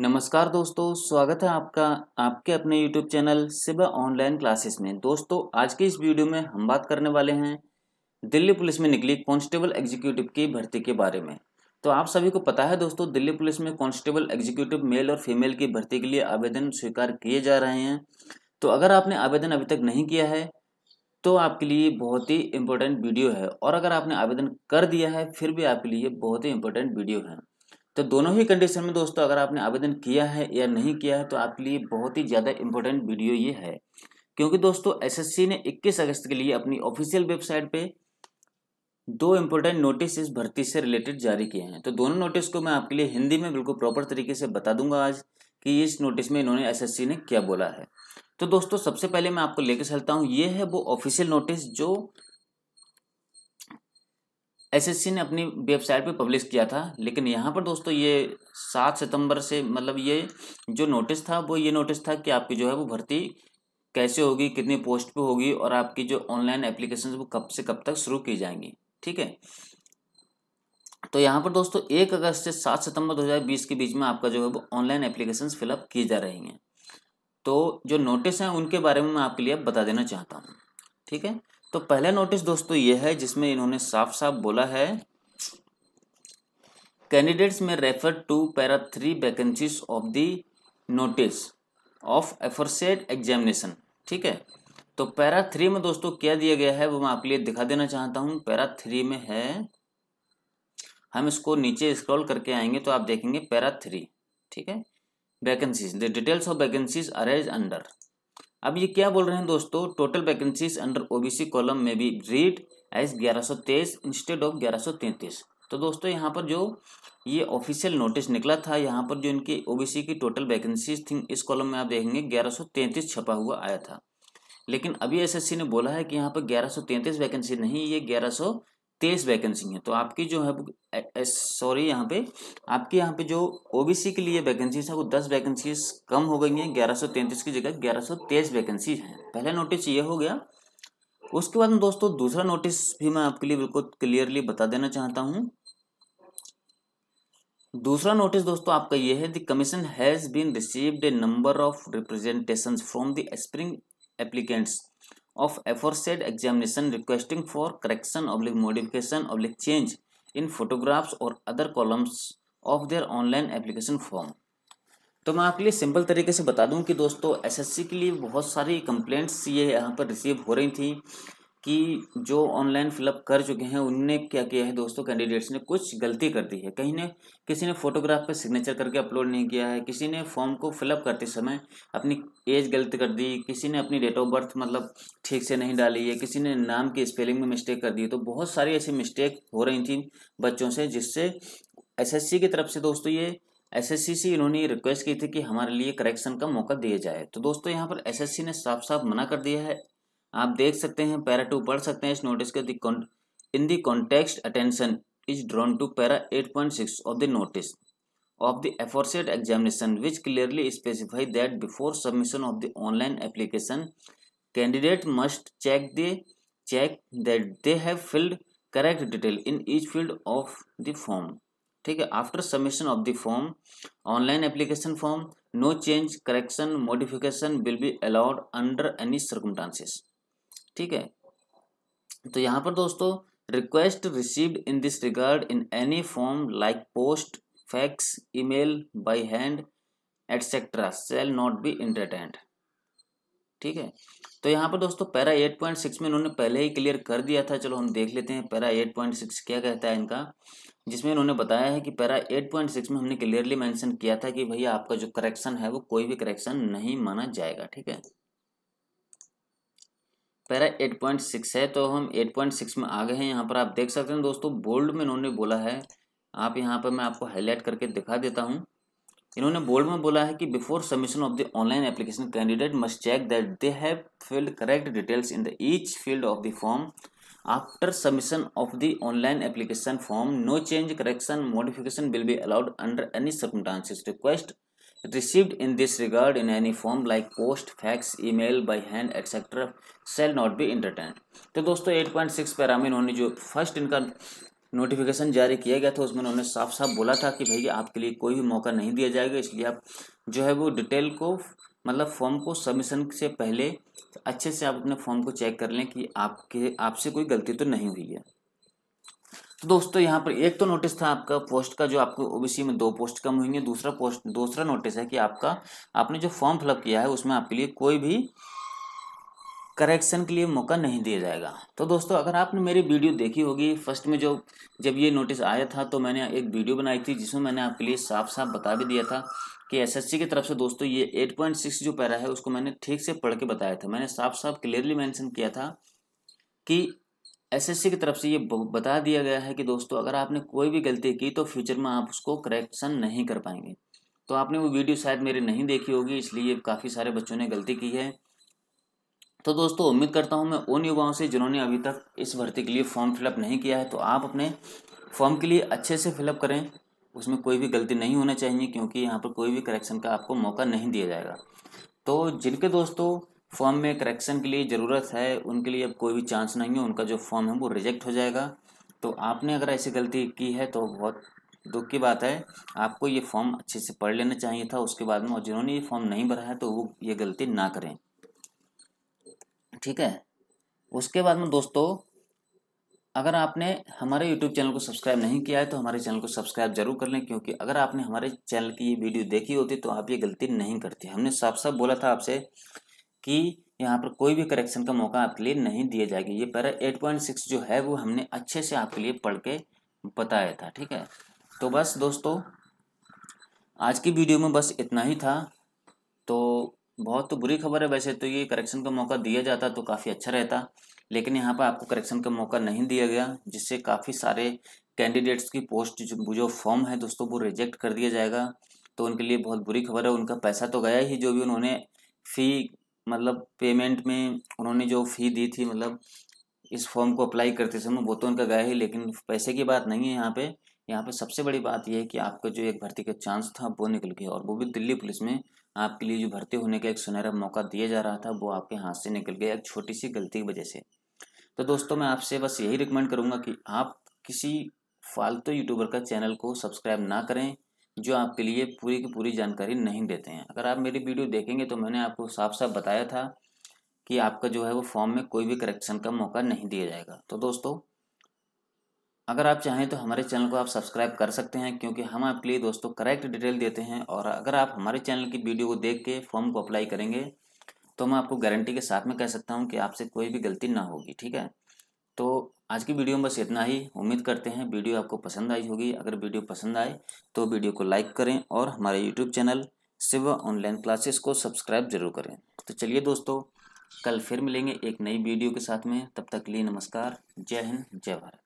नमस्कार दोस्तों स्वागत है आपका आपके अपने YouTube चैनल सिबा ऑनलाइन क्लासेस में दोस्तों आज के इस वीडियो में हम बात करने वाले हैं दिल्ली पुलिस में निकली कांस्टेबल एग्जीक्यूटिव की भर्ती के बारे में तो आप सभी को पता है दोस्तों दिल्ली पुलिस में कांस्टेबल एग्जीक्यूटिव मेल और फीमेल की भर्ती के लिए आवेदन स्वीकार किए जा रहे हैं तो अगर आपने आवेदन अभी तक नहीं किया है तो आपके लिए बहुत ही इंपॉर्टेंट वीडियो है और अगर आपने आवेदन कर दिया है फिर भी आपके लिए बहुत ही इंपॉर्टेंट वीडियो है तो दोनों ही कंडीशन में दोस्तों अगर आपने आवेदन किया है या नहीं किया है तो आपके लिए बहुत ही ज़्यादा इंपॉर्टेंट वीडियो ये है क्योंकि दोस्तों एसएससी ने 21 अगस्त के लिए अपनी ऑफिशियल वेबसाइट पे दो इम्पोर्टेंट नोटिस इस भर्ती से रिलेटेड जारी किए हैं तो दोनों नोटिस को मैं आपके लिए हिंदी में बिल्कुल प्रॉपर तरीके से बता दूंगा आज कि इस नोटिस में इन्होंने एसएससी ने क्या बोला है तो दोस्तों सबसे पहले मैं आपको लेकर चलता हूँ ये है वो ऑफिशियल नोटिस जो एसएससी ने अपनी वेबसाइट पे पब्लिश किया था लेकिन यहाँ पर दोस्तों ये सात सितंबर से मतलब ये जो नोटिस था वो ये नोटिस था कि आपकी जो है वो भर्ती कैसे होगी कितनी पोस्ट पे होगी और आपकी जो ऑनलाइन एप्लीकेशन वो कब से कब तक शुरू की जाएंगी ठीक है तो यहाँ पर दोस्तों एक अगस्त से सात सितंबर 2020 के बीच में आपका जो है वो ऑनलाइन एप्लीकेशन फिलअप की जा रही हैं तो जो नोटिस हैं उनके बारे में मैं आपके लिए बता देना चाहता हूँ ठीक है तो पहला नोटिस दोस्तों ये है जिसमें इन्होंने साफ साफ बोला है कैंडिडेट्स में refer to para three vacancies of the notice of aforesaid examination ठीक है तो पैरा थ्री में दोस्तों क्या दिया गया है वो मैं आपके लिए दिखा देना चाहता हूँ पैरा थ्री में है हम इसको नीचे स्क्रॉल करके आएंगे तो आप देखेंगे पैरा थ्री ठीक है vacancies the details of vacancies are as under अब ये क्या बोल रहे हैं दोस्तों total vacancies under OBC column में भी रीड एज ग्यारह सौ तेईस इंस्टेड ऑफ ग्यारह सौ तैंतीस तो दोस्तों यहाँ पर जो ये ऑफिशियल नोटिस निकला था यहाँ पर जो इनकी ओबीसी की टोटल वैकेंसीज थी इस कॉलम में आप देखेंगे ग्यारह सौ तैंतीस छपा हुआ आया था लेकिन अभी एसएससी ने बोला है कि यहाँ पर ग्यारह सौ तैंतीस वैकेंसी नहीं ये ग्यारह सौ तेईस वैकेंसी हैं तो आपकी जो है सॉरी यहाँ पे आपके यहाँ पे जो ओबीसी के लिए वैकेंसीज है वो दस वैकेंसीज कम हो गई हैं ग्यारह सौ तैंतीस की जगह ग्यारह सौ तेईस वैकेंसीज हैं पहला नोटिस ये हो गया उसके बाद दोस्तों दूसरा नोटिस भी मैं आपके लिए बिल्कुल क्लियरली बता देना चाहता हूँ दूसरा नोटिस दोस्तों आपका यह है the commission has been received a number of representation from the spring applicants of aforesaid examination requesting for correction oblique modification oblique change in photographs or other columns of their online application form तो मैं आपके लिए simple तरीके से बता दूं कि दोस्तों एसएससी के लिए बहुत सारी कंप्लेंट्स ये यहाँ पर रिसीव हो रही थी कि जो ऑनलाइन फिलअप कर चुके हैं उनने क्या किया है दोस्तों कैंडिडेट्स ने कुछ गलती कर दी है कहीं ने किसी ने फोटोग्राफ पर सिग्नेचर करके अपलोड नहीं किया है किसी ने फॉर्म को फिलअप करते समय अपनी एज गलत कर दी किसी ने अपनी डेट ऑफ बर्थ मतलब ठीक से नहीं डाली है किसी ने नाम की स्पेलिंग में मिस्टेक कर दी तो बहुत सारी ऐसी मिस्टेक हो रही थी बच्चों से जिससे एस की तरफ से दोस्तों ये सी से इन्होंने रिक्वेस्ट की थी कि हमारे लिए करेक्शन का मौका दिया जाए तो दोस्तों यहाँ पर सी ने साफ साफ मना कर दिया है आप देख सकते हैं पैरा टू पढ़ सकते हैं इस नोटिस के in the context attention is drawn to para 8.6 point six of the notice of the aforesaid examination which clearly specify that before submission of the online application candidate must check the check that they have filled correct detail in each field of the form ठीक है after submission of the form online application form no change correction modification will be allowed under any circumstances ठीक है तो यहाँ पर दोस्तों request received in this regard in any form like post fax email by hand etcetera shall not be entertained ठीक है तो यहाँ पर दोस्तों पैरा एट पॉइंट सिक्स में इन्होंने पहले ही क्लियर कर दिया था चलो हम देख लेते हैं पैरा एट पॉइंट सिक्स क्या कहता है इनका जिसमें इन्होंने बताया है कि पैरा एट पॉइंट सिक्स में हमने क्लियरली मेंशन किया था कि भैया आपका जो करेक्शन है वो कोई भी करेक्शन नहीं माना जाएगा ठीक है पैरा 8.6 है तो हम 8.6 में आ गए हैं यहाँ पर आप देख सकते हैं दोस्तों बोल्ड में इन्होंने बोला है आप यहाँ पर मैं आपको हाईलाइट करके दिखा देता हूँ इन्होंने बोल्ड में बोला है कि before submission of the online application candidate must check that they have filled correct details in the each field of the form after submission of the online application form no change correction modification will be allowed under any circumstances request received in this regard in any form like post fax email by hand etc shall not be entertained तो दोस्तों 8.6 para में इन्होंने जो first इनका notification जारी किया गया था उसमें उन्होंने साफ साफ बोला था कि भैया आपके लिए कोई भी मौका नहीं दिया जाएगा इसलिए आप जो है वो डिटेल को मतलब फॉर्म को सबमिशन से पहले अच्छे से आप अपने फॉर्म को चेक कर लें कि आपके आपसे कोई गलती तो नहीं हुई है तो दोस्तों यहाँ पर एक तो नोटिस था आपका पोस्ट का जो आपको ओबीसी में दो पोस्ट कम हुई है दूसरा पोस्ट दूसरा नोटिस है कि आपका आपने जो फॉर्म फिलअप किया है उसमें आपके लिए कोई भी करेक्शन के लिए मौका नहीं दिया जाएगा तो दोस्तों अगर आपने मेरी वीडियो देखी होगी फर्स्ट में जो जब ये नोटिस आया था तो मैंने एक वीडियो बनाई थी जिसमें मैंने आपके लिए साफ साफ बता भी दिया था कि एसएससी की तरफ से दोस्तों ये 8.6 जो पैरा है उसको मैंने ठीक से पढ़ के बताया था मैंने साफ साफ क्लियरली मैंशन किया था कि एसएससी की तरफ से ये बता दिया गया है कि दोस्तों अगर आपने कोई भी गलती की तो फ्यूचर में आप उसको करेक्शन नहीं कर पाएंगे तो आपने वो वीडियो शायद मेरी नहीं देखी होगी इसलिए काफ़ी सारे बच्चों ने गलती की है तो दोस्तों उम्मीद करता हूँ मैं उन युवाओं से जिन्होंने अभी तक इस भर्ती के लिए फॉर्म फिलअप नहीं किया है तो आप अपने फॉर्म के लिए अच्छे से फिलअप करें उसमें कोई भी गलती नहीं होना चाहिए क्योंकि यहाँ पर कोई भी करेक्शन का आपको मौका नहीं दिया जाएगा तो जिनके दोस्तों फॉर्म में करेक्शन के लिए ज़रूरत है उनके लिए अब कोई भी चांस नहीं है उनका जो फॉर्म है वो रिजेक्ट हो जाएगा तो आपने अगर ऐसी गलती की है तो बहुत दुख की बात है आपको ये फॉर्म अच्छे से पढ़ लेना चाहिए था उसके बाद में और जिन्होंने ये फॉर्म नहीं भरा है तो वो ये गलती ना करें ठीक है उसके बाद में दोस्तों अगर आपने हमारे YouTube चैनल को सब्सक्राइब नहीं किया है तो हमारे चैनल को सब्सक्राइब जरूर कर लें क्योंकि अगर आपने हमारे चैनल की ये वीडियो देखी होती तो आप ये गलती नहीं करते हमने साफ साफ बोला था आपसे कि यहाँ पर कोई भी करेक्शन का मौका आपके लिए नहीं दिया जाएगा ये पैरा एट पॉइंट सिक्स जो है वो हमने अच्छे से आपके लिए पढ़ के बताया था ठीक है तो बस दोस्तों आज की वीडियो में बस इतना ही था तो बहुत तो बुरी खबर है वैसे तो ये करेक्शन का मौका दिया जाता तो काफ़ी अच्छा रहता लेकिन यहाँ पर आपको करेक्शन का मौका नहीं दिया गया जिससे काफ़ी सारे कैंडिडेट्स की पोस्ट जो जो फॉर्म है दोस्तों वो रिजेक्ट कर दिया जाएगा तो उनके लिए बहुत बुरी खबर है उनका पैसा तो गया ही जो भी उन्होंने फ़ी मतलब पेमेंट में उन्होंने जो फ़ी दी थी मतलब इस फॉर्म को अप्लाई करते समय वो तो उनका गया ही लेकिन पैसे की बात नहीं है यहाँ पे यहाँ पे सबसे बड़ी बात यह है कि आपका जो एक भर्ती का चांस था वो निकल गया और वो भी दिल्ली पुलिस में आपके लिए जो भर्ती होने का एक सुनहरा मौका दिया जा रहा था वो आपके हाथ से निकल गया एक छोटी सी गलती की वजह से तो दोस्तों मैं आपसे बस यही रिकमेंड करूँगा कि आप किसी फालतू यूट्यूबर का चैनल को सब्सक्राइब ना करें जो आपके लिए पूरी की पूरी जानकारी नहीं देते हैं अगर आप मेरी वीडियो देखेंगे तो मैंने आपको साफ साफ बताया था कि आपका जो है वो फॉर्म में कोई भी करेक्शन का मौका नहीं दिया जाएगा तो दोस्तों अगर आप चाहें तो हमारे चैनल को आप सब्सक्राइब कर सकते हैं क्योंकि हम आपके लिए दोस्तों करेक्ट डिटेल देते हैं और अगर आप हमारे चैनल की वीडियो को देख के फॉर्म को अप्लाई करेंगे तो मैं आपको गारंटी के साथ में कह सकता हूँ कि आपसे कोई भी गलती ना होगी ठीक है तो आज की वीडियो में बस इतना ही उम्मीद करते हैं वीडियो आपको पसंद आई होगी अगर वीडियो पसंद आए तो वीडियो को लाइक करें और हमारे YouTube channel Shiv online classes को सब्सक्राइब जरूर करें तो चलिए दोस्तों कल फिर मिलेंगे एक नई वीडियो के साथ में तब तक लिए नमस्कार जय हिंद जय भारत